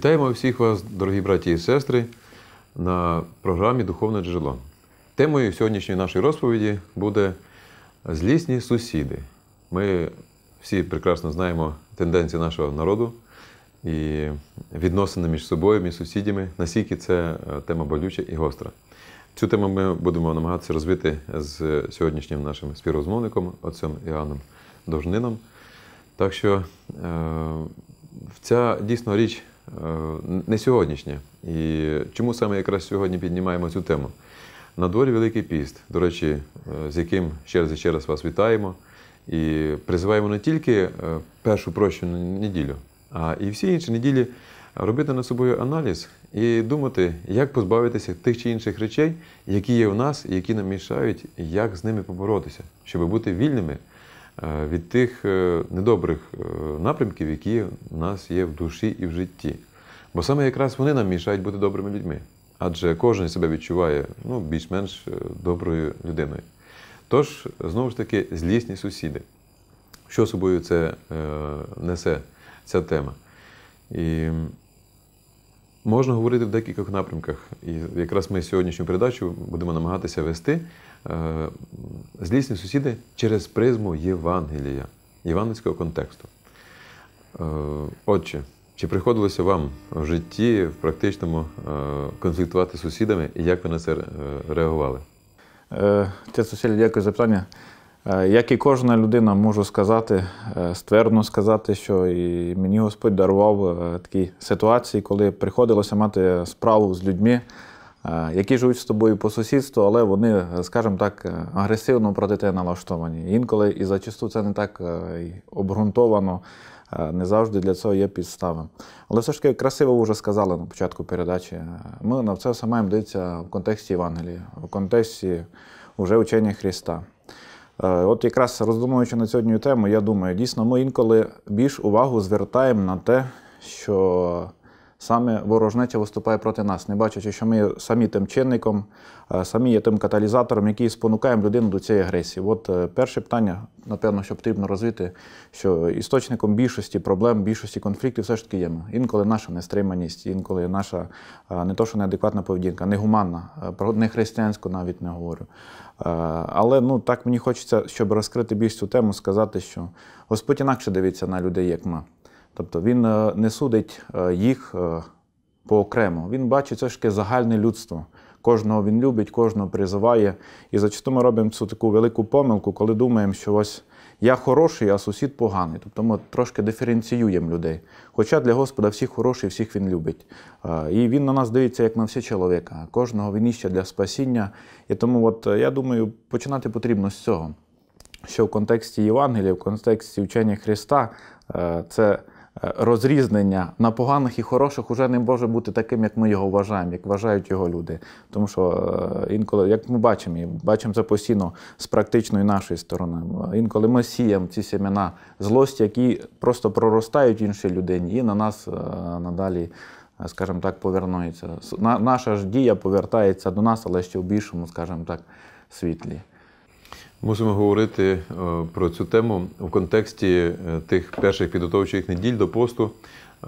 Вітаємо всіх вас, дорогі браті і сестри, на програмі Духовне джерело. Темою сьогоднішньої нашої розповіді буде злісні сусіди. Ми всі прекрасно знаємо тенденції нашого народу і відносини між собою, між сусідями, наскільки це е, тема болюча і гостра. Цю тему ми будемо намагатися розвити з сьогоднішнім нашим співрозмовником, отцем Іоанном Довжнином. Так що е, ця дійсно річ Е, не сьогоднішнє. І чому саме якраз сьогодні піднімаємо цю тему? На дворі Великий Піст, до речі, е, з яким ще раз і ще раз вас вітаємо і призиваємо не тільки е, першу прощену неділю, а і всі інші неділі робити над собою аналіз і думати, як позбавитися тих чи інших речей, які є в нас, які нам мішають, як з ними поборотися, щоб бути вільними Е, від тих е, недобрих е, напрямків, які в нас є в душі і в житті. Бо саме якраз вони нам мішають бути добрими людьми. Адже кожен себе відчуває ну, більш-менш доброю людиною. Тож, знову ж таки, злісні сусіди. Що собою це е, несе ця тема? І можна говорити в декількох напрямках. І якраз ми сьогоднішню передачу будемо намагатися вести Е, злісні сусіди через призму Євангелія, євангельського контексту. Е, отче, чи приходилося вам в житті в практичному е, конфліктувати з сусідами і як ви на це реагували? Це Сусіль, дякую за питання. Як і кожна людина, можу сказати, ствердно сказати, що і мені Господь дарував такі ситуації, коли приходилося мати справу з людьми які живуть з тобою по сусідству, але вони, скажімо так, е, агресивно проти тебе налаштовані. Інколи і зачасту це не так е, обґрунтовано, е, не завжди для цього є підстави. Але все ж таки красиво вже сказали на початку передачі. Ми на це все маємо дивитися в контексті Євангелії, в контексті вже учення Христа. От якраз роздумуючи на сьогодні тему, я думаю, дійсно, ми інколи більш увагу звертаємо на те, що саме ворожнеча виступає проти нас, не бачачи, що ми самі тим чинником, е, самі є тим каталізатором, який спонукає людину до цієї агресії. От е, перше питання, напевно, що потрібно розвити, що істочником більшості проблем, більшості конфліктів все ж таки є. ми. Інколи наша нестриманість, інколи наша е, не то, що неадекватна поведінка, негуманна, про нехристиянську навіть не говорю. Але ну так мені хочеться, щоб розкрити більш цю тему, сказати, що Господь інакше дивиться на людей, як ми. Тобто він е, не судить е, їх е, по окремо. Він бачить це ж таки загальне людство. Кожного він любить, кожного призиває. І зачасту ми робимо цю таку велику помилку, коли думаємо, що ось я хороший, а сусід поганий. Тобто ми трошки диференціюємо людей. Хоча для Господа всі хороші, всіх він любить. І він на нас дивиться як на всі чоловіка. Кожного він іще для спасіння. І тому, от я думаю, починати потрібно з цього. Що в контексті Євангелія, в контексті вчення Христа, це. Е, розрізнення на поганих і хороших уже не може бути таким, як ми його вважаємо, як вважають його люди. Тому що е, інколи, як ми бачимо, і бачимо це постійно з практичної нашої сторони. Інколи ми сіємо ці сімена злості, які просто проростають іншій людині, і на нас е, надалі. Скажімо так, повернується. Наша ж дія повертається до нас, але ще в більшому, скажімо так, світлі. Мусимо говорити е, про цю тему в контексті е, тих перших підготовчих неділь до посту,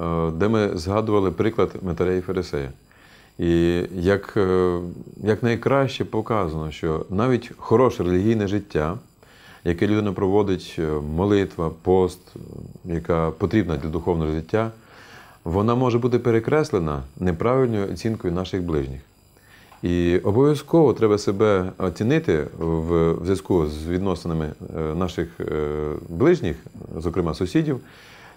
е, де ми згадували приклад Метарея Фарисея. І як, як найкраще показано, що навіть хороше релігійне життя, яке людина проводить, молитва, пост, яка потрібна для духовного життя, вона може бути перекреслена неправильною оцінкою наших ближніх. І обов'язково треба себе оцінити в зв'язку з відносинами е, наших е, ближніх, зокрема сусідів.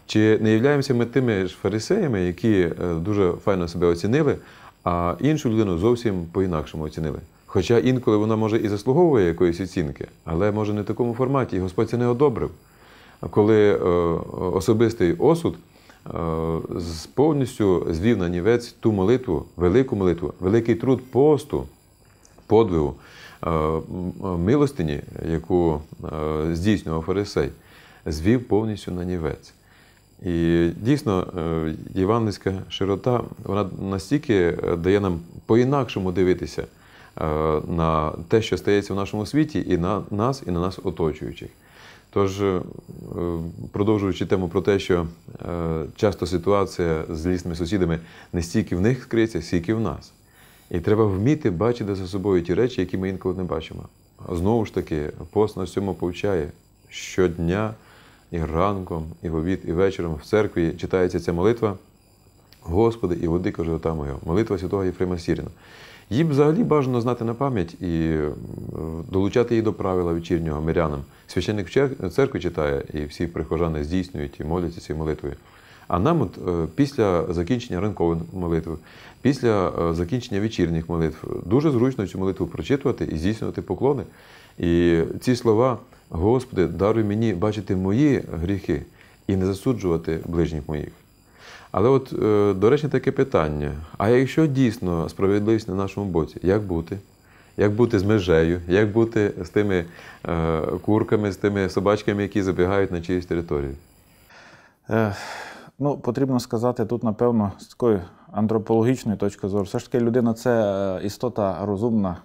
Чи не являємося ми тими ж фарисеями, які е, дуже файно себе оцінили, а іншу людину зовсім по-інакшому оцінили? Хоча інколи вона може і заслуговує якоїсь оцінки, але може не в такому форматі, Господь це не одобрив. Коли особистий осуд Е, повністю звів на нівець ту молитву, велику молитву, великий труд посту, подвигу, е, милостині, яку е, здійснював Фарисей, звів повністю на нівець. І дійсно, євангельська широта вона настільки дає нам по-інакшому дивитися на те, що стається в нашому світі, і на нас, і на нас оточуючих. Тож, е, продовжуючи тему про те, що е, часто ситуація з лісними сусідами не стільки в них скриється, стільки в нас. І треба вміти бачити за собою ті речі, які ми інколи не бачимо. Знову ж таки, пост на цьому повчає щодня і ранком, і в обід, і вечором в церкві читається ця молитва. Господи, і води каже ота моя, молитва святого Єфрема Сіріна. Їм взагалі бажано знати на пам'ять і е, долучати її до правила вечірнього мирянам. Священник церкви читає, і всі прихожани здійснюють і моляться цією молитвою. А нам, от е, після закінчення ранкових молитв, після е, закінчення вечірніх молитв, дуже зручно цю молитву прочитувати і здійснювати поклони. І ці слова, Господи, даруй мені бачити мої гріхи і не засуджувати ближніх моїх. Але от е, до речі, таке питання: а якщо дійсно справедливість на нашому боці, як бути? Як бути з межею, як бути з тими е, курками, з тими собачками, які забігають на чиїсь території? Е, ну, потрібно сказати тут, напевно, з такої антропологічної точки зору, все ж таки людина це істота розумна,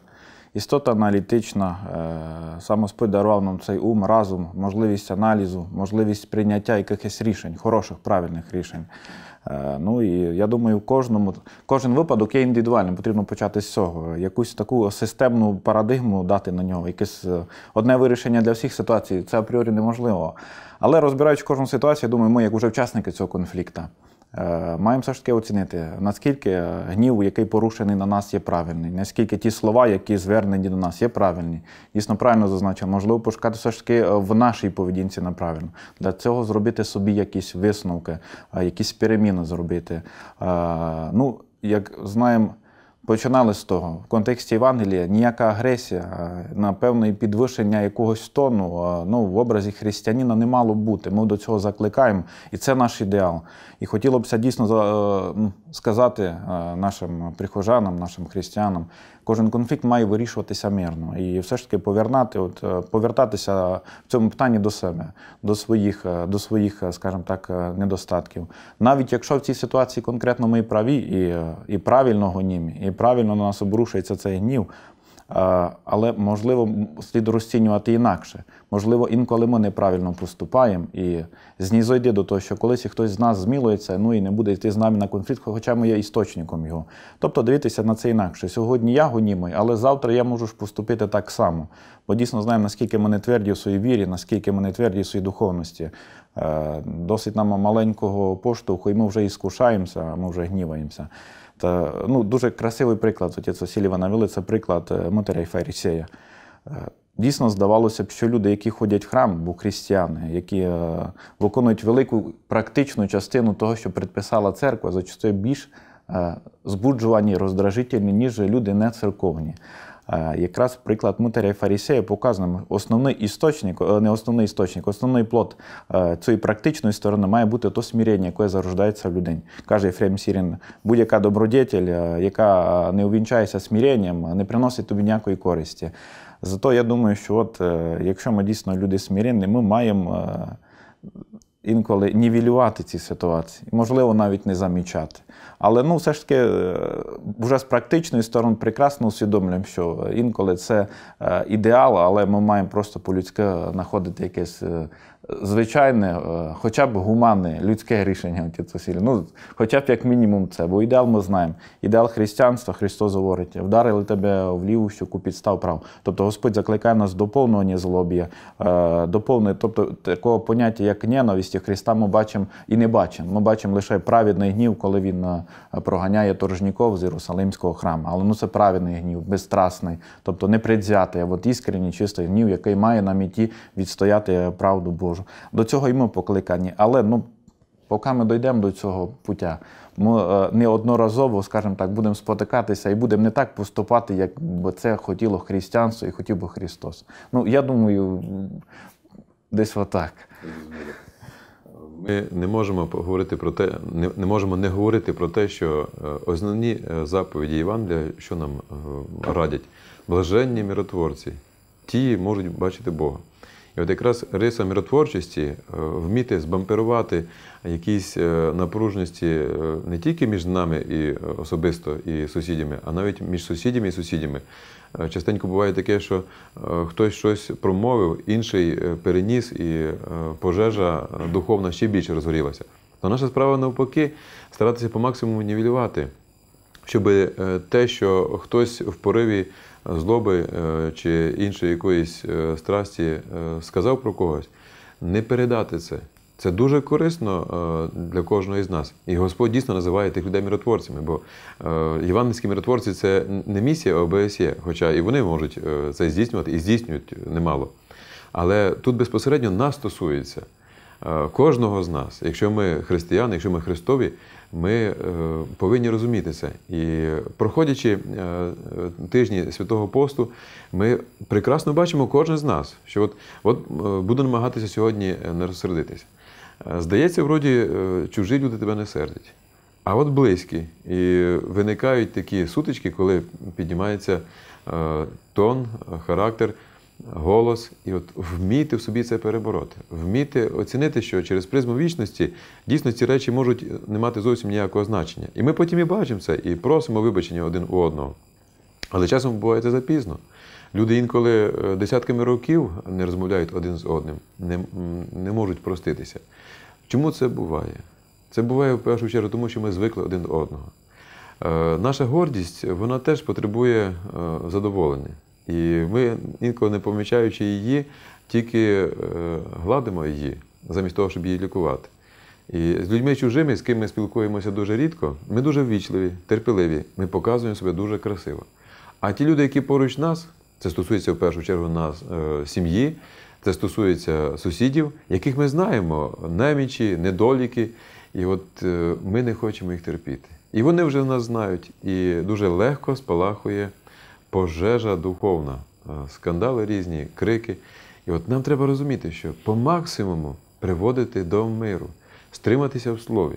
істота аналітична, саме сподарував нам цей ум, разум, можливість аналізу, можливість прийняття якихось рішень, хороших, правильних рішень. Е, ну і я думаю, в кожному кожен випадок є індивідуальним, потрібно почати з цього, якусь таку системну парадигму дати на нього. Якесь е, одне вирішення для всіх ситуацій це апріорі неможливо. Але розбираючи кожну ситуацію, я думаю, ми, як уже учасники цього конфлікту. Е, маємо все ж таки оцінити, наскільки гнів, який порушений на нас, є правильний, наскільки ті слова, які звернені до нас, є правильні. Дійсно, правильно зазначив, можливо, пошукати все ж таки е, в нашій поведінці неправильно. Для цього зробити собі якісь висновки, е, якісь переміни зробити. Ну, як знаємо, Починали з того. В контексті Євангелія ніяка агресія, напевно, і підвищення якогось тону ну, в образі християнина не мало бути. Ми до цього закликаємо, і це наш ідеал. І хотілося б дійсно е, сказати е, нашим прихожанам, нашим християнам, кожен конфлікт має вирішуватися мирно і все ж таки повернати, от е, повертатися в цьому питанні до себе, до своїх, е, до своїх, е, скажімо так, недостатків. Навіть якщо в цій ситуації конкретно ми праві і і правильно гонім, і правильно на нас обрушується цей гнів. Але можливо, слід розцінювати інакше. Можливо, інколи ми неправильно поступаємо і знізойди до того, що колись хтось з нас змілується, ну і не буде йти з нами на конфлікт, хоча ми є істочником його. Тобто дивитися на це інакше. Сьогодні я гонімий, але завтра я можу ж поступити так само. Бо дійсно знаємо, наскільки ми не тверді у своїй вірі, наскільки ми не тверді у своїй духовності. Е, досить нам маленького поштовху, і ми вже іскушаємося, ми вже гніваємося. Та, ну, Дуже красивий приклад. Отець Васильєва навели це приклад е, матеря Фарісея. Е, дійсно, здавалося б, що люди, які ходять в храм, бо християни, які е, виконують велику практичну частину того, що предписала церква, зачастую більш збуджувані, роздражительні, ніж люди не церковні. Якраз приклад мутаря ну, і Фарісея показано, основний істочник, е, не основний істочник, основний плод е, цієї практичної сторони має бути то смирення, яке зарождається в людині. Каже Єфрем Сірін, будь-яка добродетель, е, яка не увінчається смиренням, не приносить тобі ніякої користі. Зато я думаю, що от, якщо ми дійсно люди смиренні, ми маємо інколи нівелювати ці ситуації, можливо, навіть не замічати. Але ну, все ж таки, е, вже з практичної сторони прекрасно усвідомлюємо, що інколи це е, ідеал, але ми маємо просто по-людськи е, знаходити якесь звичайне, е, хоча б гуманне, людське рішення отець Ну, Хоча б як мінімум це, бо ідеал ми знаємо. Ідеал християнства, Христос говорить, вдарили тебе в ліву щоку, підстав прав. Тобто Господь закликає нас до повного злоб'я, е, до повної, тобто такого поняття, як ненависті Христа, ми бачимо і не бачимо. Ми бачимо лише праведний гнів, коли він е, проганяє торжніков з Єрусалимського храму. Але ну це праведний гнів, безстрасний, тобто не предзятий. а от іскренній, чистий гнів, який має на меті відстояти правду Божу можу. До цього і ми покликані. Але ну, поки ми дійдемо до цього пуття, ми е, неодноразово, скажімо так, будемо спотикатися і будемо не так поступати, як би це хотіло християнство і хотів би Христос. Ну, я думаю, десь отак. Ми не можемо поговорити про те, не, не можемо не говорити про те, що е, основні е, заповіді Євангелія, що нам радять, блаженні миротворці, ті можуть бачити Бога. І от якраз риса миротворчості е, вміти збамперувати якісь е, напружності е, не тільки між нами і особисто і сусідями, а навіть між сусідями і сусідями. Частенько буває таке, що хтось щось промовив, інший переніс, і пожежа духовна ще більше розгорілася. То наша справа навпаки старатися по максимуму нівелювати, щоб те, що хтось в пориві злоби е, чи іншої якоїсь е, страсті е, сказав про когось, не передати це. Це дуже корисно для кожного із нас. І Господь дійсно називає тих людей миротворцями, бо євангельські миротворці це не місія ОБСЄ, хоча і вони можуть це здійснювати і здійснюють немало. Але тут безпосередньо нас стосується. Е, кожного з нас, якщо ми християни, якщо ми Христові, ми е, повинні розуміти це. І проходячи е, тижні святого посту, ми прекрасно бачимо кожен з нас, що от, от буду намагатися сьогодні не розсердитися. Здається, вроді чужі люди тебе не сердять. А от близькі. І виникають такі сутички, коли піднімається тон, характер голос і от вміти в собі це перебороти, вміти оцінити, що через призму вічності дійсно ці речі можуть не мати зовсім ніякого значення. І ми потім і бачимо це, і просимо вибачення один у одного. Але часом буває це запізно. Люди інколи е, десятками років не розмовляють один з одним, не, не можуть проститися. Чому це буває? Це буває в першу чергу, тому що ми звикли один до одного. Е, наша гордість вона теж потребує е, задоволення. І ми, інколи не помічаючи її, тільки е, гладимо її, замість того, щоб її лікувати. І з людьми чужими, з ким ми спілкуємося дуже рідко, ми дуже ввічливі, терпеливі, ми показуємо себе дуже красиво. А ті люди, які поруч нас, це стосується в першу чергу нас, е, сім'ї, це стосується сусідів, яких ми знаємо, немічі, недоліки. І от е, ми не хочемо їх терпіти. І вони вже нас знають, і дуже легко спалахує пожежа духовна, е, скандали різні, крики. І от нам треба розуміти, що по максимуму приводити до миру, стриматися в слові.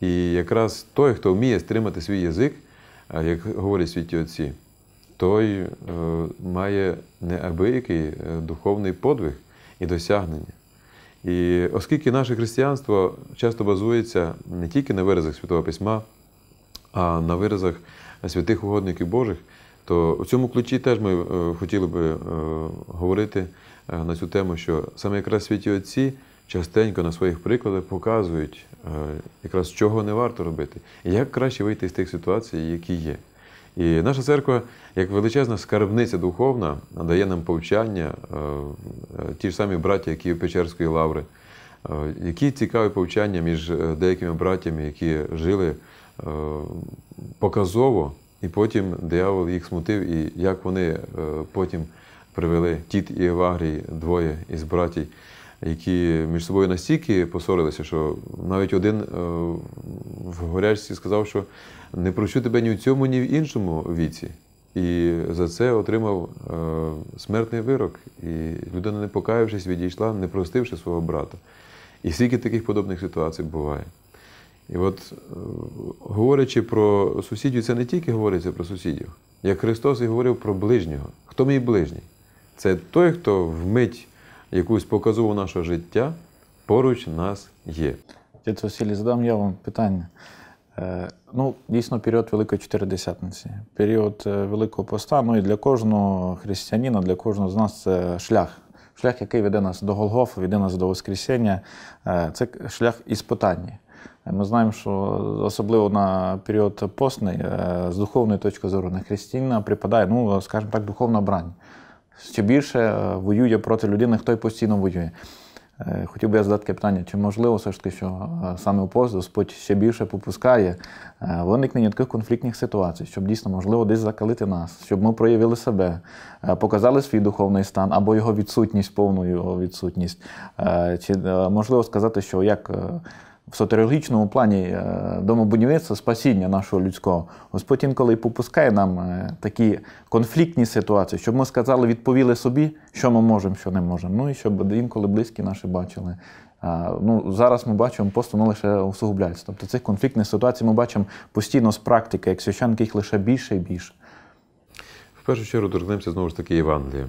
І якраз той, хто вміє стримати свій язик, е, як говорять святі отці, той е, має неабиякий духовний подвиг і досягнення. І оскільки наше християнство часто базується не тільки на виразах Святого Письма, а на виразах святих угодників Божих, то в цьому ключі теж ми е, хотіли би е, говорити е, на цю тему, що саме якраз святі отці частенько на своїх прикладах показують, якраз чого не варто робити, і як краще вийти з тих ситуацій, які є. І наша церква, як величезна скарбниця духовна, дає нам повчання, ті ж самі браття, які у Печерської лаври, які цікаві повчання між деякими браттями, які жили показово. І потім диявол їх смутив, і як вони е, потім привели тіт і Евагрій, двоє із братій, які між собою настільки посорилися, що навіть один е, в горячці сказав, що не прощу тебе ні в цьому, ні в іншому віці. І за це отримав е, смертний вирок. І людина, не покаявшись, відійшла, не простивши свого брата. І скільки таких подобних ситуацій буває. І от е, говорячи про сусідів, це не тільки говориться про сусідів, як Христос і говорив про ближнього. Хто мій ближній? Це той, хто вмить якусь показову нашого життя поруч нас є. Дід Василій, задам я вам питання. Е, ну, дійсно, період Великої Чотиридесятниці, період е, Великого Поста, ну і для кожного християнина, для кожного з нас це шлях. Шлях, який веде нас до Голгофу, веде нас до Воскресіння, це шлях іспитання. Ми знаємо, що особливо на період постний е, з духовної точки зору на Христина припадає, ну, скажімо так, духовна брань. Що більше е, воює проти людини, хто й постійно воює. Е, хотів би я задати питання, чи можливо все ж таки, що саме у пост Господь ще більше попускає виникнення таких конфліктних ситуацій, щоб дійсно, можливо, десь закалити нас, щоб ми проявили себе, показали свій духовний стан або його відсутність, повну його відсутність. Чи можливо сказати, що як в сотерологічному плані е, домобудівництво спасіння нашого людського. Господь інколи і попускає нам е, такі конфліктні ситуації, щоб ми сказали, відповіли собі, що ми можемо, що не можемо. Ну і щоб інколи близькі наші бачили. Ну, Зараз ми бачимо, посту, воно лише усугубляється. Тобто цих конфліктних ситуацій ми бачимо постійно з практики, як священки їх лише більше і більше. В першу чергу торкнемося знову ж таки Євангелія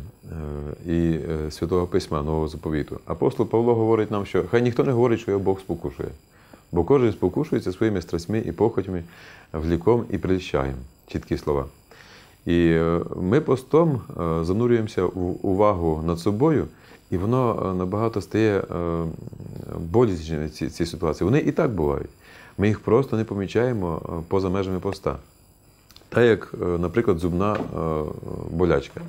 е, і Святого Письма Нового Заповіту. Апостол Павло говорить нам, що хай ніхто не говорить, що його Бог спокушує бо кожен спокушується своїми страстьми і похотями, вліком і прельщаєм. Чіткі слова. І е, ми постом е, занурюємося в увагу над собою, і воно е, набагато стає боліснішим ці, ці ситуації. Вони і так бувають. Ми їх просто не помічаємо поза межами поста. Та як, наприклад, зубна болячка.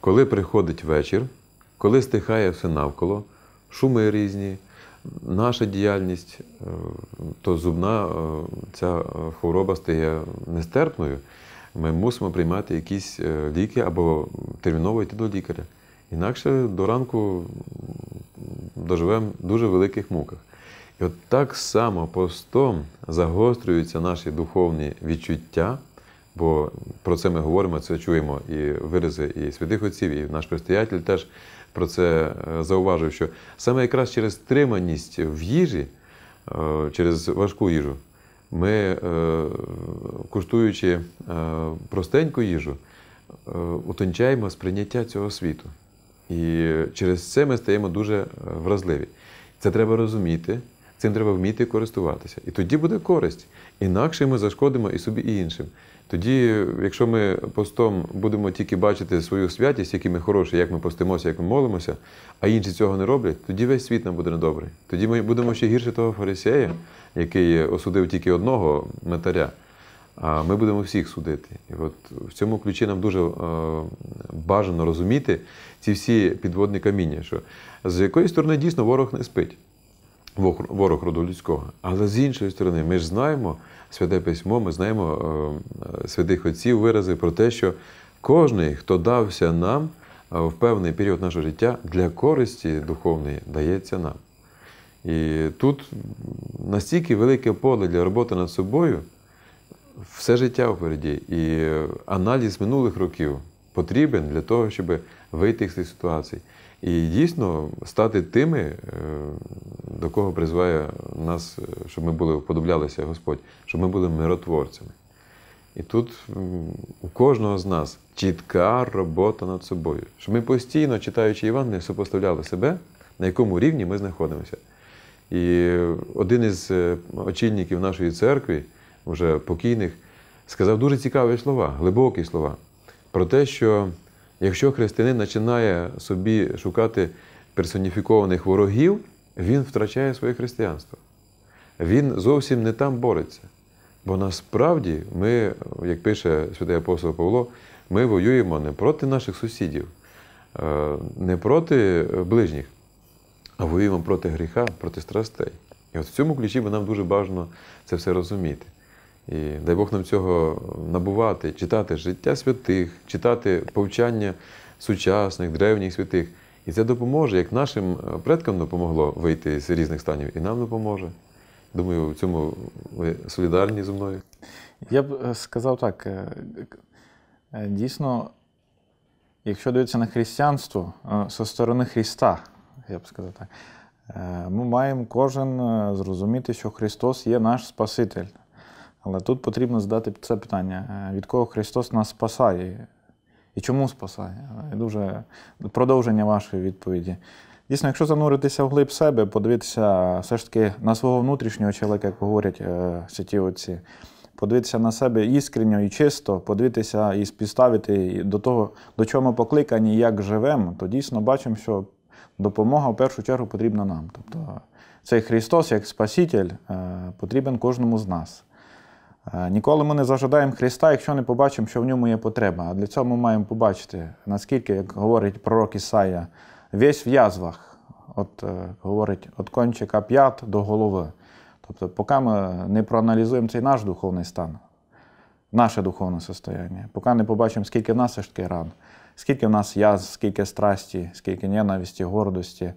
Коли приходить вечір, коли стихає все навколо, шуми різні наша діяльність, е, то зубна е, ця е, хвороба стає нестерпною. Ми мусимо приймати якісь ліки або терміново йти до лікаря. Інакше до ранку доживемо в дуже великих муках. І от так само постом загострюються наші духовні відчуття. Бо про це ми говоримо, це чуємо і вирази і святих отців, і наш предстоятель теж про це е, зауважив, що саме якраз через триманість в їжі, е, через важку їжу, ми, е, куштуючи простеньку їжу, утончаємо сприйняття цього світу. І через це ми стаємо дуже вразливі. Це треба розуміти, цим треба вміти користуватися. І тоді буде користь. Інакше ми зашкодимо і собі, і іншим. Тоді, якщо ми постом будемо тільки бачити свою святість, які ми хороші, як ми постимося, як ми молимося, а інші цього не роблять, тоді весь світ нам буде недобрий. Тоді ми будемо ще гірше того фарисея, який осудив тільки одного метаря. А ми будемо всіх судити. І от в цьому ключі нам дуже е, бажано розуміти ці всі підводні каміння, що з якоїсь сторони дійсно ворог не спить, ворог роду людського. Але з іншої сторони, ми ж знаємо святе письмо, ми знаємо е, святих отців вирази про те, що кожний, хто дався нам е, в певний період нашого життя, для користі духовної дається нам. І тут настільки велике поле для роботи над собою, все життя впереді. І аналіз минулих років потрібен для того, щоб вийти з цих ситуацій і дійсно стати тими, е, до кого призває нас, е, щоб ми були вподоблялися Господь, щоб ми були миротворцями. І тут у кожного з нас чітка робота над собою, щоб ми постійно, читаючи Євангеліє, супоставляли себе, на якому рівні ми знаходимося. І один із е, очільників нашої церкви, вже покійних, сказав дуже цікаві слова, глибокі слова, про те, що Якщо християнин починає собі шукати персоніфікованих ворогів, він втрачає своє християнство. Він зовсім не там бореться. Бо насправді ми, як пише святий апостол Павло, ми воюємо не проти наших сусідів, е, не проти ближніх, а воюємо проти гріха, проти страстей. І от в цьому ключі би нам дуже бажано це все розуміти. І дай Бог нам цього набувати, читати життя святих, читати повчання сучасних, древніх святих. І це допоможе, як нашим е, предкам допомогло вийти з різних станів, і нам допоможе. Думаю, в цьому ви солідарні зі мною. Я б е, сказав так. Е, дійсно, якщо дивитися на християнство зі сторони Христа, я б сказав так, ми маємо кожен зрозуміти, що Христос є наш Спаситель. Але тут потрібно задати це питання: е, від кого Христос нас спасає? І чому спасає? Е, дуже продовження вашої відповіді. Дійсно, якщо зануритися вглиб себе, подивитися е, все ж таки на свого внутрішнього чоловіка, як говорять святі отці, подивитися на себе іскренньо і чисто, подивитися і співставити до того, до чого ми покликані, як живемо, то дійсно бачимо, що допомога в першу чергу потрібна нам. Тобто цей Христос як Спаситель потрібен кожному з нас. Е, ніколи ми не зажадаємо Христа, якщо не побачимо, що в ньому є потреба. А для цього ми маємо побачити, наскільки, як говорить пророк Ісая, весь в язвах, от е, говорить від кончика п'ят до голови. Тобто, поки ми не проаналізуємо цей наш духовний стан, наше духовне состояння, поки не побачимо, скільки в нас ж таки ран, скільки в нас яз, скільки страсті, скільки ненависті, гордості,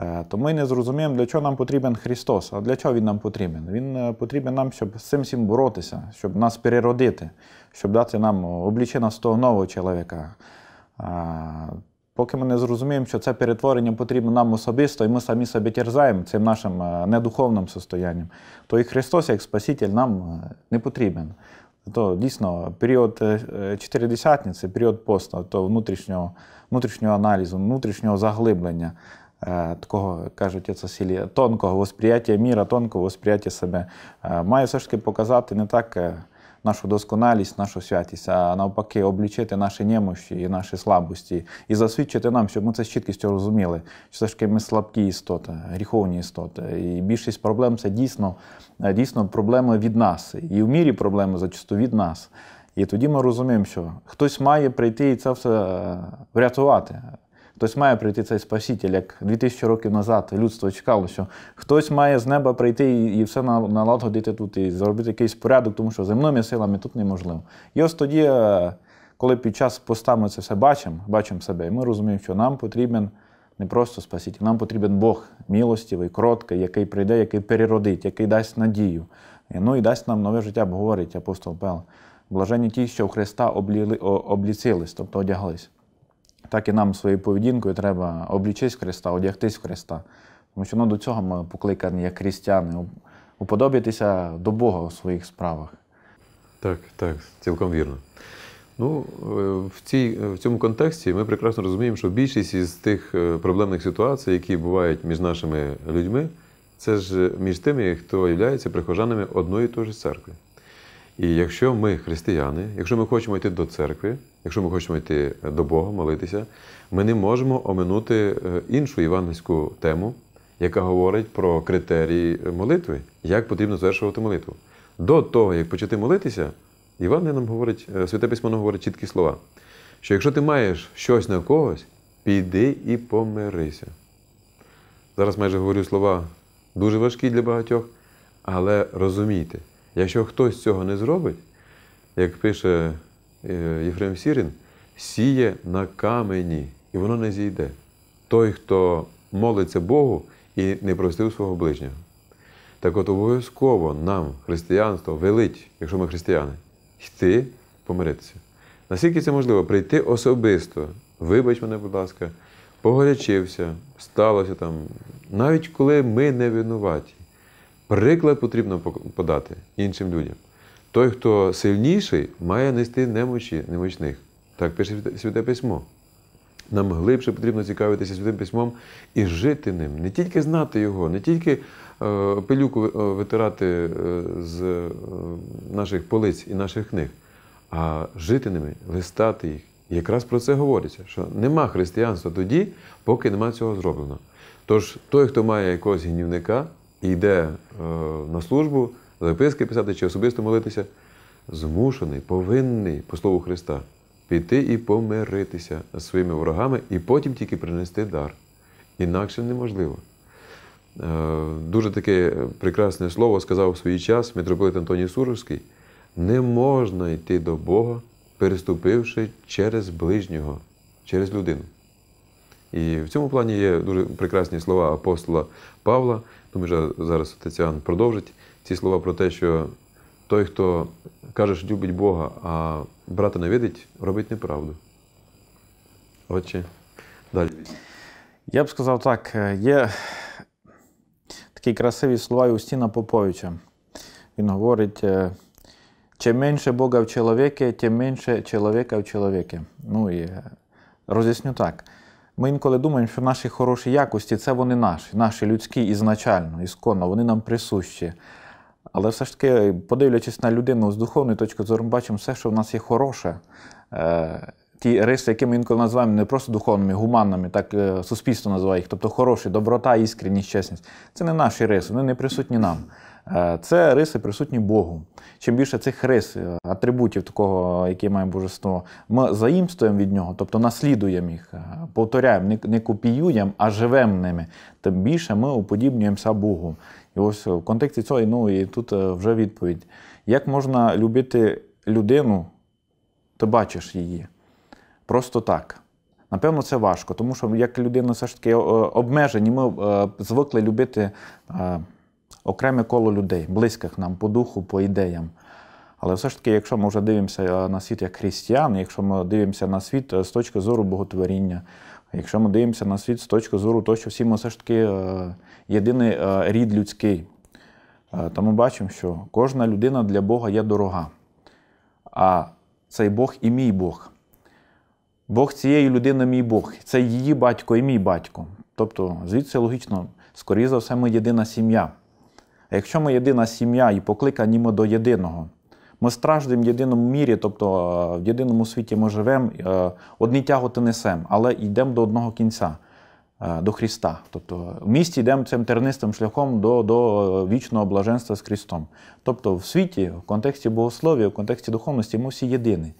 Е, то ми не зрозуміємо, для чого нам потрібен Христос, а для чого Він нам потрібен. Він е, потрібен нам, щоб з цим всім боротися, щоб нас переродити, щоб дати нам обличчя з того нового чоловіка. Е, поки ми не зрозуміємо, що це перетворення потрібно нам особисто, і ми самі себе терзаємо цим нашим недуховним состоянням, то і Христос, як Спаситель, нам не потрібен. То дійсно період чотиридесятниці, період посту, то внутрішнього внутрішнього аналізу, внутрішнього заглиблення, Е, такого кажуть, оце сілі тонкого восприяття міра, тонкого восприяття себе. Е, має все ж таки показати не так е, нашу досконалість, нашу святість, а навпаки, облічити наші немощі і наші слабості, і засвідчити нам, щоб ми це з чіткістю розуміли, що все ж таки ми слабкі істоти, гріховні істоти. І більшість проблем це дійсно дійсно проблеми від нас. І в мірі проблеми зачасту від нас. І тоді ми розуміємо, що хтось має прийти і це все врятувати. Хтось має прийти цей спаситель, як 2000 років назад людство чекало, що хтось має з неба прийти і все налагодити тут, і зробити якийсь порядок, тому що земними силами тут неможливо. І ось тоді, е, коли під час поста ми це все бачимо, бачимо себе, і ми розуміємо, що нам потрібен не просто спаситель, нам потрібен Бог милостивий, кроткий, який прийде, який переродить, який дасть надію. Ну і дасть нам нове життя, бо говорить апостол Павел. Блажені ті, що в Христа обліли, обліцились, тобто одяглись. Так і нам своєю поведінкою треба облічись Христа, одягтись в Христа. Тому що ну, до цього ми покликані як християни, уподобитися до Бога у своїх справах. Так, так, цілком вірно. Ну, е, в цій, е, в цьому контексті ми прекрасно розуміємо, що більшість із тих е, проблемних ситуацій, які бувають між нашими людьми, це ж між тими, хто є прихожанами одної і тої ж церкви. І якщо ми християни, якщо ми хочемо йти до церкви, якщо ми хочемо йти е, до Бога, молитися, ми не можемо оминути е, іншу євангельську тему, яка говорить про критерії е, молитви, як потрібно завершувати молитву. До того, як почати молитися, Іван нам говорить, святе письмо нам говорить чіткі слова, що якщо ти маєш щось на когось, піди і помирися. Зараз майже говорю слова дуже важкі для багатьох, але розумійте. Якщо хтось цього не зробить, як пише е, Єфрем Сірін, сіє на камені, і воно не зійде. Той, хто молиться Богу і не простив свого ближнього. Так от обов'язково нам християнство велить, якщо ми християни, йти помиритися. Наскільки це можливо, прийти особисто, вибач мене, будь ласка, погорячився, сталося там, навіть коли ми не винуваті. Приклад потрібно подати іншим людям. Той, хто сильніший, має нести немочі немочних. Так пише Святе Письмо. Нам глибше потрібно цікавитися Святим Письмом і жити ним, не тільки знати його, не тільки е, пилюку е, витирати е, з наших полиць і наших книг, а жити ними, листати їх. І якраз про це говориться, що нема християнства тоді, поки нема цього зроблено. Тож той, хто має якогось гнівника, йде е, на службу, записки писати чи особисто молитися, змушений, повинний, по слову Христа, піти і помиритися з своїми ворогами і потім тільки принести дар. Інакше неможливо. Е, дуже таке прекрасне слово сказав у свій час митрополит Антоній Сурожський: не можна йти до Бога, переступивши через ближнього, через людину. І в цьому плані є дуже прекрасні слова апостола Павла, тому ну, вже зараз Тетян продовжить ці слова про те, що той, хто каже, що любить Бога, а брата не видить, робить неправду. Отче, далі. Я б сказав так, е, є такі красиві слова Юстіна Поповича. Він говорить: е, чим менше Бога в чоловіке, тим менше чоловіка в чоловіке. Ну і е, роз'ясню так. Ми інколи думаємо, що наші хороші якості це вони наші, наші людські ізначально, ісконно, вони нам присущі. Але все ж таки, подивлячись на людину з духовної точки зору, ми бачимо все, що в нас є хороше. Е, ті риси, які ми інколи називаємо не просто духовними, гуманними, так е, суспільство називає їх, тобто хороші, доброта, іскренність, чесність. Це не наші риси, вони не присутні нам. Е, це риси присутні Богу. Чим більше цих рис, е, атрибутів такого, який має божество, ми заїмствуємо від нього, тобто наслідуємо їх, е, повторяємо, не копіюємо, а живемо ними, тим більше ми уподібнюємося Богу. І ось в контексті цього ну, і тут вже відповідь: як можна любити людину, ти бачиш її? Просто так. Напевно, це важко, тому що як людина все ж таки обмежені, ми звикли любити окреме коло людей, близьких нам по духу, по ідеям. Але все ж таки, якщо ми вже дивимося е, на світ як християн, якщо ми дивимося на світ е, з точки зору боготворіння, якщо ми дивимося на світ з точки зору того, що всі ми все ж таки е, єдиний рід людський, то ми бачимо, що кожна людина для Бога є дорога. А цей Бог і мій Бог. Бог цієї людини мій Бог, це її батько і мій батько. Тобто, звідси логічно, скоріше за все, ми єдина сім'я. А якщо ми єдина сім'я і покликані ми до єдиного, ми страждаємо в єдиному мірі, тобто е, в єдиному світі ми живемо, е, одні тяготи несемо, але йдемо до одного кінця, е, до Христа. Тобто в місті йдемо цим тернистим шляхом до до вічного блаженства з Христом. Тобто в світі, в контексті богослов'я, в контексті духовності ми всі єдині.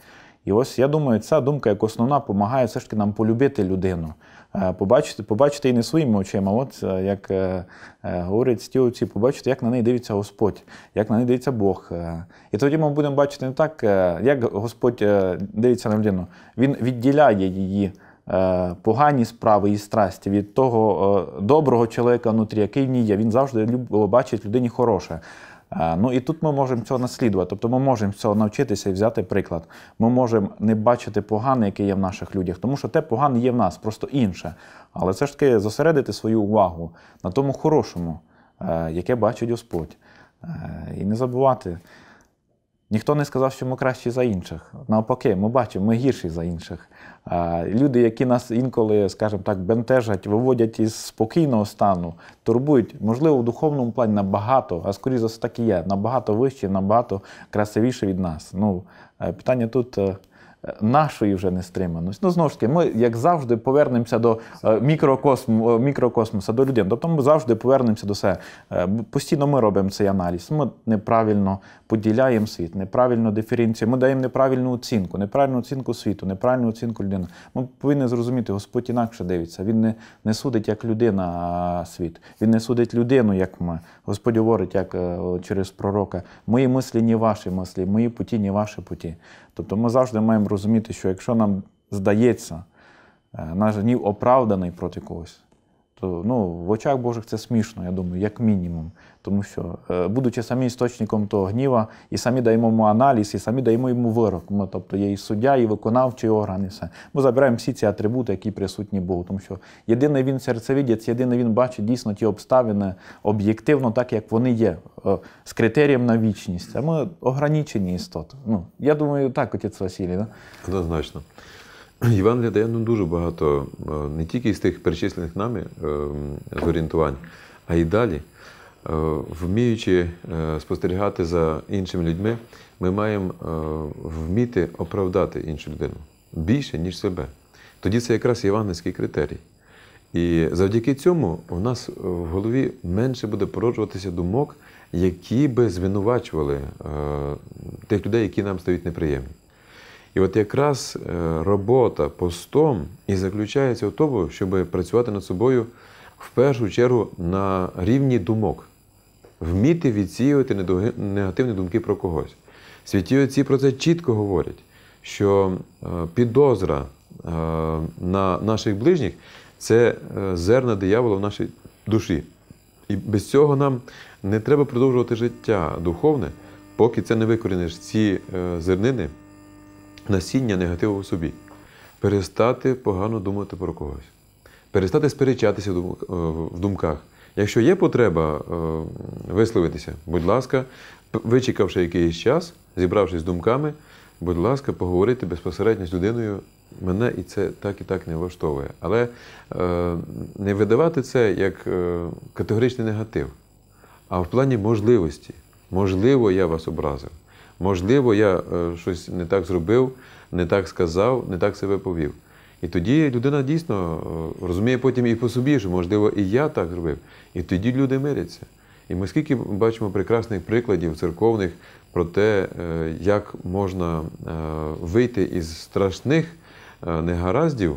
І ось я думаю, ця думка як основна допомагає все ж таки нам полюбити людину, е, побачити побачити і не своїми очима. От е, як е, говорить стілці, побачити, як на неї дивиться Господь, як на неї дивиться Бог. І тоді ми будемо бачити не так, як Господь дивиться на людину. Він відділяє її. Погані справи і страсті від того доброго чоловіка внутрі, який в ній є. Він завжди бачить людині хороше. Ну і тут ми можемо цього наслідувати, тобто ми можемо цього навчитися і взяти приклад. Ми можемо не бачити погане, яке є в наших людях, тому що те погане є в нас, просто інше. Але все ж таки зосередити свою увагу на тому хорошому, е, яке бачить Господь, е, і не забувати. Ніхто не сказав, що ми кращі за інших. Навпаки, ми бачимо, ми гірші за інших. Люди, які нас інколи, скажімо так, бентежать, виводять із спокійного стану, турбують, можливо, в духовному плані набагато, а скоріше за все так і є, набагато вищі, набагато красивіші від нас. Ну, е, Питання тут. Е, Е, нашої вже нестриманості. Ну, знову ж таки, ми, як завжди, повернемося до е, мікрокосму, мікрокосмоса, до людей. Тобто ми завжди повернемося до себе. Е, постійно ми робимо цей аналіз. Ми неправильно поділяємо світ, неправильно диференціюємо, ми даємо неправильну оцінку, неправильну оцінку світу, неправильну оцінку людини. Ми повинні зрозуміти, Господь інакше дивиться. Він не, не судить як людина а світ. Він не судить людину, як ми. Господь говорить, як через пророка. Мої мислі, не ваші мислі, мої путі, не ваші путі. Тобто ми завжди маємо розуміти, що якщо нам здається, е, наш гнів оправданий проти когось, Тобто ну, в очах Божих це смішно, я думаю, як мінімум. Тому що, е, будучи самі істочником того гніва, і самі даємо йому аналіз, і самі даємо йому вирок. Ми, Тобто є і суддя, і виконавчий орган, і все. Ми забираємо всі ці атрибути, які присутні Богу. Тому що єдиний він серцевідець, єдиний він бачить дійсно ті обставини об'єктивно, так як вони є, е, з критерієм на вічність. А ми ограничені істоти. Ну, Я думаю, так, отець Василій. Да? Іван дає нам ну, дуже багато, е, не тільки з тих перечислених нами е, зорієнтувань, а й далі. Е, вміючи спостерігати за іншими людьми, ми маємо вміти оправдати іншу людину більше, ніж себе. Тоді це якраз євангельський критерій. І завдяки цьому в нас в голові менше буде породжуватися думок, які би звинувачували тих людей, які нам стають неприємні. І от якраз е, робота постом і заключається в тому, щоб працювати над собою в першу чергу на рівні думок, вміти відсіювати негативні думки про когось. Святі отці про це чітко говорять, що е, підозра е, на наших ближніх це зерна диявола в нашій душі. І без цього нам не треба продовжувати життя духовне, поки це не викоріниш ці зернини насіння негативу в собі, перестати погано думати про когось, перестати сперечатися в е, думках. Якщо є потреба е, висловитися, будь ласка, вичекавши якийсь час, зібравшись з думками, будь ласка, поговорити безпосередньо з людиною. Мене і це так і так не влаштовує. Але е, не видавати це як е, категоричний негатив, а в плані можливості. Можливо, я вас образив. Можливо, я е, щось не так зробив, не так сказав, не так себе повів. І тоді людина дійсно е, розуміє потім і по собі, що можливо і я так зробив. І тоді люди миряться. І ми скільки бачимо прекрасних прикладів церковних про те, е, як можна вийти із страшних негараздів,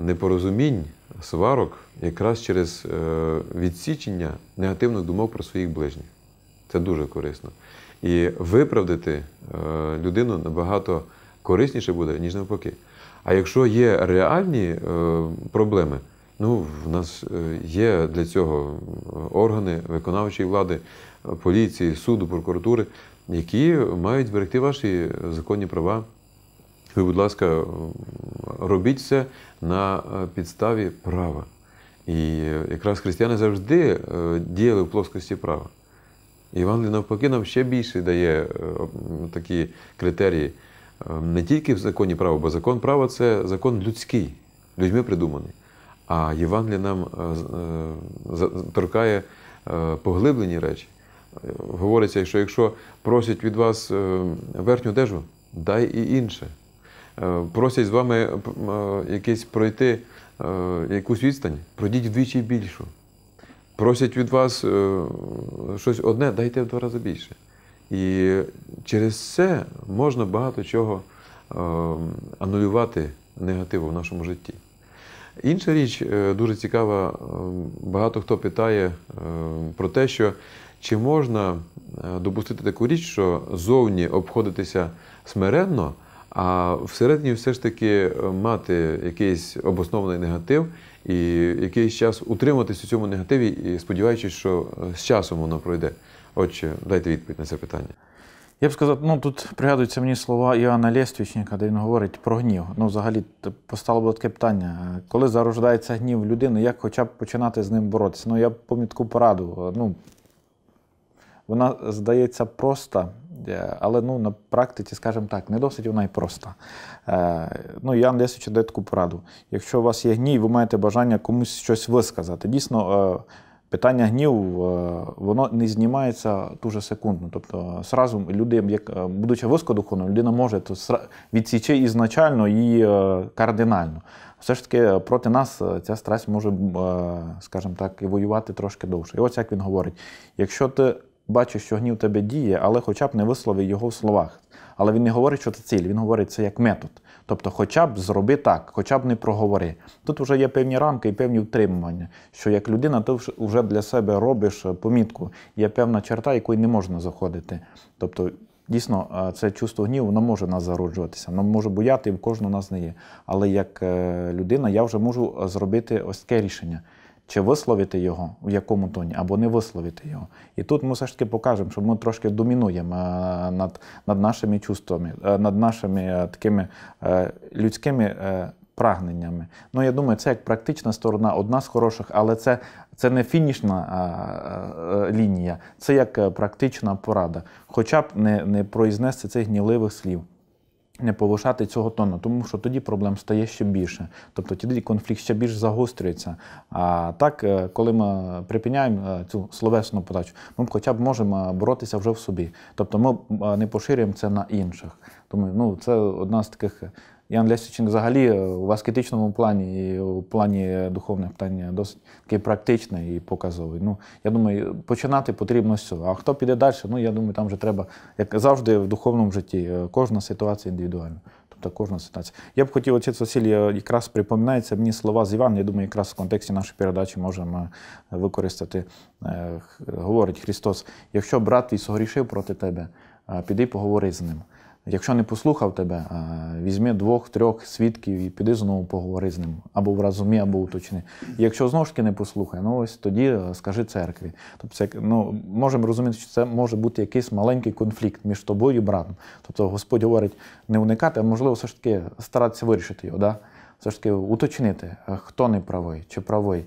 непорозумінь, сварок, якраз через відсічення негативних думок про своїх ближніх. Це дуже корисно. І виправдати е, людину набагато корисніше буде, ніж навпаки. А якщо є реальні е, проблеми, ну в нас е, є для цього органи виконавчої влади, поліції, суду, прокуратури, які мають зберегти ваші законні права. Ви, будь ласка, робіть це на підставі права. І якраз християни завжди діяли в плоскості права. Іван навпаки нам ще більше дає е, такі критерії е, не тільки в законі права, бо закон права це закон людський, людьми придуманий. А Євангеліє нам е, торкає поглиблені речі. Говориться, що якщо просять від вас верхню одежу, дай і інше. Просять з вами якийсь пройти якусь відстань, пройдіть вдвічі більшу просять від вас е, щось одне, дайте в два рази більше. І через це можна багато чого е, анулювати негативу в нашому житті. Інша річ е, дуже цікава, багато хто питає про те, що чи можна допустити таку річ, що зовні обходитися смиренно, а всередині все ж таки мати якийсь обоснований негатив і якийсь час утриматись у цьому негативі, і сподіваючись, що е, з часом воно пройде. Отже, дайте відповідь на це питання. Я б сказав, ну тут пригадуються мені слова Іоанна Лєствічника, де він говорить про гнів. Ну, взагалі, постало б таке питання: е, коли зарождається гнів людини, як хоча б починати з ним боротися? Ну, я помітку пораду. Е, ну, Вона здається проста, Е, але ну, на практиці, скажімо так, не досить вона і проста. Е, ну, Ян Лесович дає таку пораду. Якщо у вас є гнів, ви маєте бажання комусь щось висказати. Дійсно, е, питання гнів воно не знімається ту же секунду. Тобто, сразу людям, як будучи вискодуховним, людина може відсічи ізначально і кардинально. Все ж таки проти нас ця страсть може, скажімо так, і воювати трошки довше. І ось як він говорить: якщо ти Бачу, що гнів тебе діє, але хоча б не вислови його в словах. Але він не говорить, що це ціль, він говорить це як метод. Тобто, хоча б зроби так, хоча б не проговори. Тут вже є певні рамки і певні втримування, що як людина, ти вже для себе робиш е, помітку. Є певна черта, якої не можна заходити. Тобто, дійсно, е, це чувство гніву воно може нас зароджуватися, воно може бояти і в кожного нас не є. Але як е, людина я вже можу зробити ось таке рішення. Чи висловити його в якому тоні, або не висловити його. І тут ми все ж таки покажемо, що ми трошки домінуємо е, над над нашими чувствами, е, над нашими е, такими людськими прагненнями. Ну, я думаю, це як практична сторона, одна з хороших, але це це не фінішна лінія, це як практична порада. Хоча б не не произнести цих гніливих слів не повишати цього тону, тому що тоді проблем стає ще більше. Тобто тоді конфлікт ще більш загострюється. А так, е, коли ми припиняємо е, цю словесну подачу, ми хоча б можемо боротися вже в собі. Тобто ми е, не поширюємо це на інших. Тому ну, це одна з таких і Андрій Січенко взагалі е, в аскетичному плані і в плані духовних питань досить такий практичний і показовий. Ну, Я думаю, починати потрібно з цього. А хто піде далі, ну я думаю, там вже треба, як завжди, в духовному житті, е, кожна ситуація індивідуальна. Тобто кожна ситуація. Я б хотів, оці Василь, е, якраз припоминається мені слова з Івана, я думаю, якраз в контексті нашої передачі можемо використати. Говорить Христос, якщо брат твій согрішив проти тебе, піди поговори з ним. Якщо не послухав тебе, е, візьми двох-трьох свідків і піди знову поговори з ним, або вразумі, або уточни. І якщо знову ж таки не послухає, ну ось тоді е, скажи церкві. Тобто, ну, можемо розуміти, що це може бути якийсь маленький конфлікт між тобою і братом. Тобто Господь говорить не уникати, а можливо, все ж таки старатися вирішити його. Да? Все ж таки уточнити, е, хто не правий чи правий.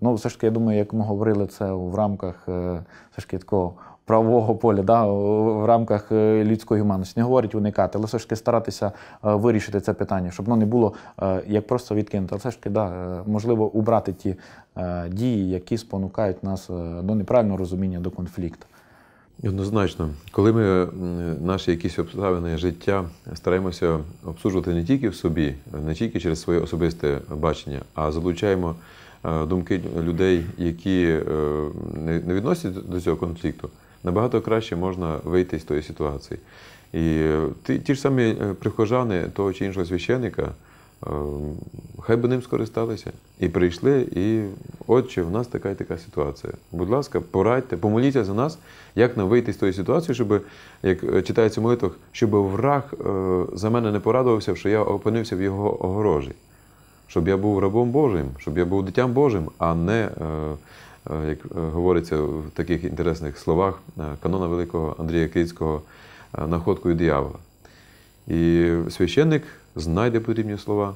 Ну, все ж таки, я думаю, як ми говорили це в рамках все ж таки такого правового поля да, в рамках е, людської гуманності. Не говорить уникати, але все ж таки старатися е, вирішити це питання, щоб воно не було е, як просто відкинути, але все ж таки да, можливо убрати ті дії, які спонукають нас до неправильного розуміння, до конфлікту. Однозначно, коли ми наші якісь обставини життя стараємося обслужувати не тільки в собі, не тільки через своє особисте бачення, а залучаємо думки людей, які не відносять до цього конфлікту набагато краще можна вийти з тої ситуації. І е, ті, ті ж самі е, прихожани того чи іншого священика е, хай би ним скористалися. І прийшли, і отче, в нас така і така ситуація. Будь ласка, порадьте, помоліться за нас, як нам вийти з тої ситуації, щоб, як читається в молитвах, щоб враг за мене не порадувався, що я опинився в його огорожі. Щоб я був рабом Божим, щоб я був дитям Божим, а не Е, як е, говориться в таких інтересних словах, е, канона великого Андрія Кицького находкою диявола. І священник знайде потрібні слова.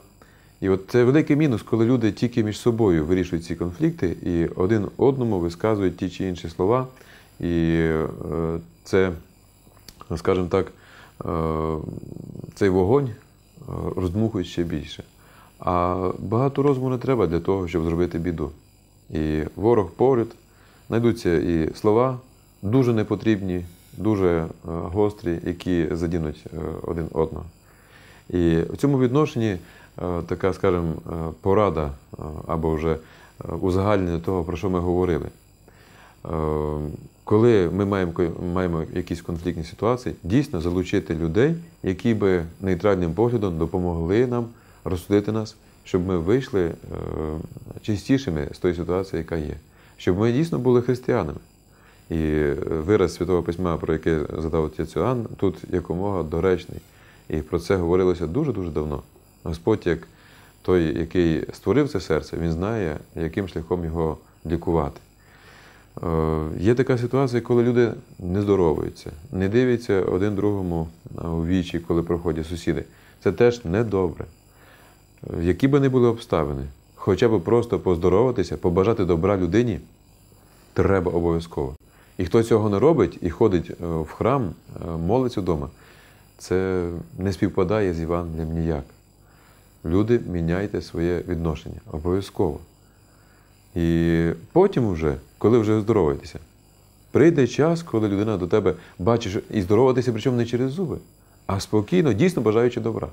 І от це великий мінус, коли люди тільки між собою вирішують ці конфлікти і один одному висказують ті чи інші слова. І це, скажімо так, цей вогонь роздмухує ще більше. А багато розуму не треба для того, щоб зробити біду і ворог поряд. знайдуться і слова дуже непотрібні, дуже е, гострі, які задінуть е, один одного. І в цьому відношенні е, така, скажімо, порада або вже узагальнення того, про що ми говорили. Коли ми маємо маємо якісь конфліктні ситуації, дійсно залучити людей, які би нейтральним поглядом допомогли нам розсудити нас щоб ми вийшли е, чистішими з тої ситуації, яка є, щоб ми дійсно були християнами. І е, вираз Святого Письма, про який задав отець тут якомога доречний. І про це говорилося дуже-дуже давно. Господь, як той, який створив це серце, він знає, яким шляхом його лікувати. Е, є така ситуація, коли люди не здоровуються, не дивляться один другому у вічі, коли проходять сусіди. Це теж недобре. Е, які би не були обставини, хоча б просто поздороватися, побажати добра людині треба обов'язково. І хто цього не робить і ходить е, в храм, е, молиться вдома, це не співпадає з Івангелієм ніяк. Люди міняйте своє відношення обов'язково. І потім, вже, коли вже здоровуєтеся, прийде час, коли людина до тебе бачить і здороватися, причому не через зуби, а спокійно, дійсно бажаючи добра.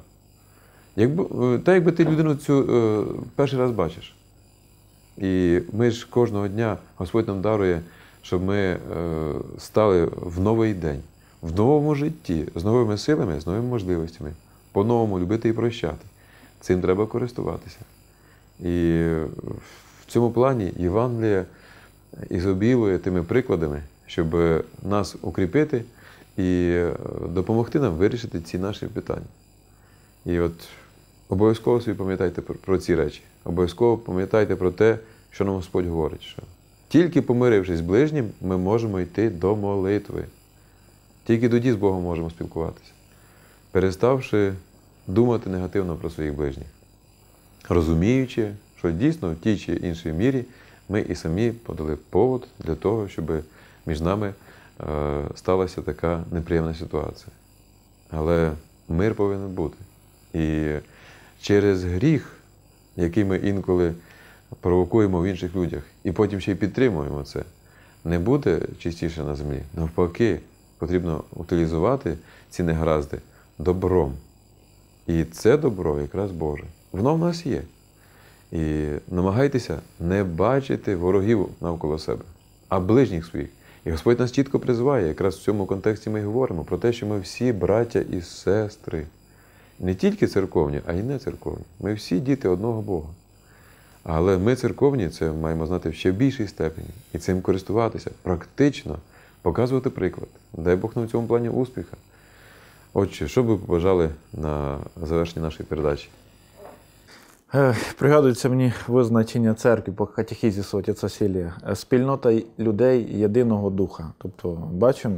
Якби, е, Та якби ти людину цю е, перший раз бачиш. І ми ж кожного дня Господь нам дарує, щоб ми е, стали в новий день, в новому житті, з новими силами, з новими можливостями, по-новому любити і прощати. Цим треба користуватися. І в цьому плані Євангелія ізобілує тими прикладами, щоб нас укріпити і е, допомогти нам вирішити ці наші питання. І от обов'язково собі пам'ятайте про ці речі. Обов'язково пам'ятайте про те, що нам Господь говорить. Що Тільки помирившись з ближнім, ми можемо йти до молитви. Тільки тоді з Богом можемо спілкуватися, переставши думати негативно про своїх ближніх, розуміючи, що дійсно в тій чи іншій мірі ми і самі подали повод для того, щоб між нами е, сталася така неприємна ситуація. Але мир повинен бути. І через гріх, який ми інколи провокуємо в інших людях, і потім ще й підтримуємо це. Не буде чистіше на землі. Навпаки, потрібно утилізувати ці негаразди добром. І це добро якраз Боже. Воно в нас є. І намагайтеся не бачити ворогів навколо себе, а ближніх своїх. І Господь нас чітко призиває, якраз в цьому контексті ми говоримо про те, що ми всі браття і сестри не тільки церковні, а й не церковні. Ми всі діти одного Бога. Але ми церковні це маємо знати ще в більшій степені і цим користуватися, практично показувати приклад. Дай Бог нам в цьому плані успіха. Отче, що би побажали на завершення нашої передачі? Е, пригадується мені визначення церкви по катехізісу отця Сілія. Е, спільнота людей єдиного духа. Тобто, бачимо.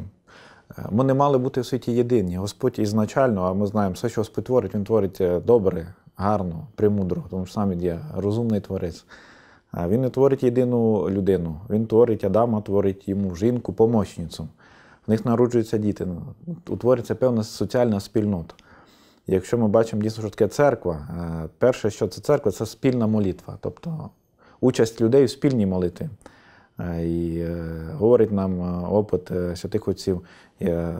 Ми не мали бути в світі єдині. Господь ізначально, а ми знаємо, все, що Господь творить, Він творить е, добре, гарно, премудро, тому що сам є розумний творець. Він не творить єдину людину. Він творить Адама, творить йому жінку, помощницю. В них народжуються діти. Ну, утвориться певна соціальна спільнота. Якщо ми бачимо дійсно, що таке церква, е, перше, що це церква, це спільна молитва, тобто участь людей в спільній молитві. Е, і е, говорить нам е, опит святих отців,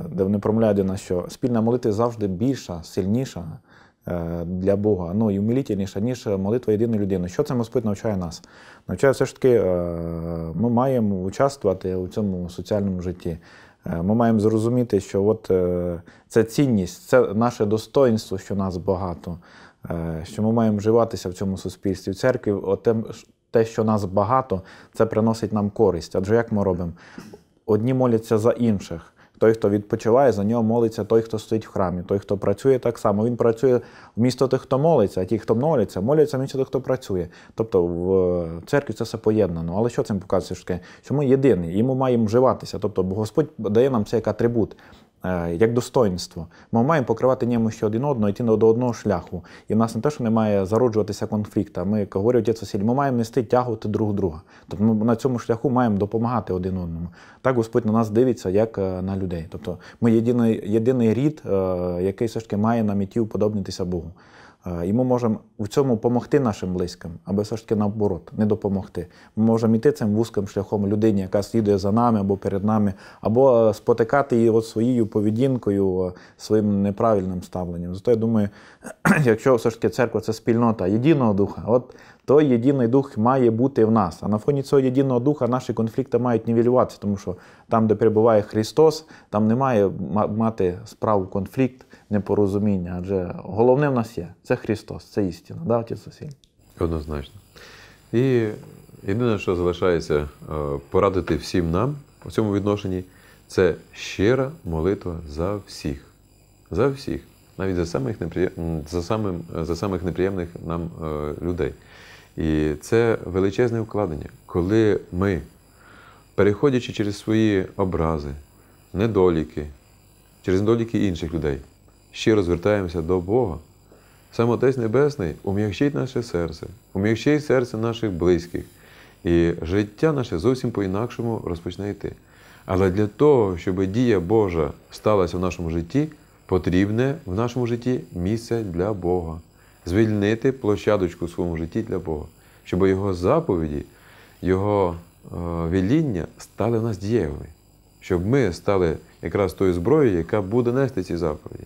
де вони промовляють до нас, що спільна молитва завжди більша, сильніша для Бога, ну і умілітніша, ніж молитва єдиної людини. Що це Господь навчає нас? Навчає все ж таки, ми маємо участвувати у цьому соціальному житті. Ми маємо зрозуміти, що от це цінність, це наше достоинство, що нас багато, що ми маємо вживатися в цьому суспільстві. В церкві те, що нас багато, це приносить нам користь. Адже як ми робимо? Одні моляться за інших. Той, хто відпочиває, за нього молиться той, хто стоїть в храмі, той, хто працює так само. Він працює в місто тих, хто молиться, а ті, хто молиться, моляться місто тих, хто працює. Тобто в е, церкві це все поєднано. Але що цим показує? Що ми єдині, і ми маємо вживатися. Тобто Господь дає нам цей атрибут. Е, як достоинство. Ми маємо покривати немощі один одного, йти до одного шляху. І в нас не те, що не має зароджуватися конфлікта. Ми, як говорив отець Василь, ми маємо нести тягувати друг друга. Тобто ми на цьому шляху маємо допомагати один одному. Так Господь на нас дивиться, як е, на людей. Тобто ми єдиний єдиний рід, е, який все ж таки має на меті уподобнитися Богу. І ми можемо в цьому допомогти нашим близьким, аби все ж таки наоборот не допомогти. Ми можемо йти цим вузьким шляхом людині, яка слідує за нами або перед нами, або е, спотикати її от своєю поведінкою, е, своїм неправильним ставленням. Зато я думаю, якщо все ж таки церква це спільнота єдиного духа, от той єдиний дух має бути в нас. А на фоні цього єдиного духа наші конфлікти мають нівелюватися, тому що там, де перебуває Христос, там немає мати справу конфлікт непорозуміння. Адже головне в нас є це Христос, це істина, да, отець Василь? Однозначно. І єдине, що залишається е, порадити всім нам у цьому відношенні, це щира молитва за всіх. За всіх, навіть за самих неприє... за самим... за самих неприємних нам е, людей. І це величезне вкладення, коли ми, переходячи через свої образи, недоліки, через недоліки інших людей щиро звертаємося до Бога, Саме Отець Небесний ум'якчить наше серце, ум'якчить серце наших близьких, і життя наше зовсім по-інакшому розпочне йти. Але для того, щоб дія Божа сталася в нашому житті, потрібне в нашому житті місце для Бога, звільнити площадочку в своєму житті для Бога, щоб Його заповіді, Його е, веління стали в нас дієвими, щоб ми стали якраз тою зброєю, яка буде нести ці заповіді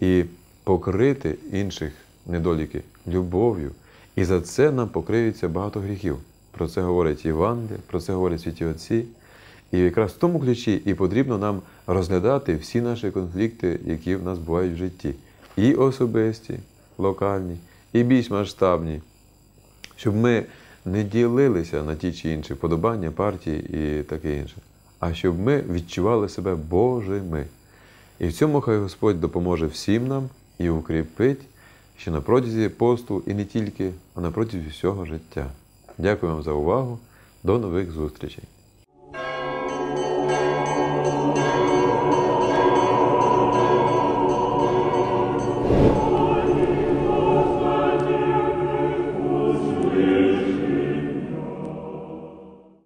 і покрити інших недоліки любов'ю. І за це нам покриються багато гріхів. Про це говорить Іван, про це говорять святі Отці. І якраз в тому ключі і потрібно нам розглядати всі наші конфлікти, які в нас бувають в житті. І особисті, локальні, і більш масштабні, щоб ми не ділилися на ті чи інші подобання партії і таке інше, а щоб ми відчували себе Божими. І в цьому хай Господь допоможе всім нам і укріпить що на протязі посту і не тільки, а на протязі всього життя. Дякую вам за увагу. До нових зустрічей!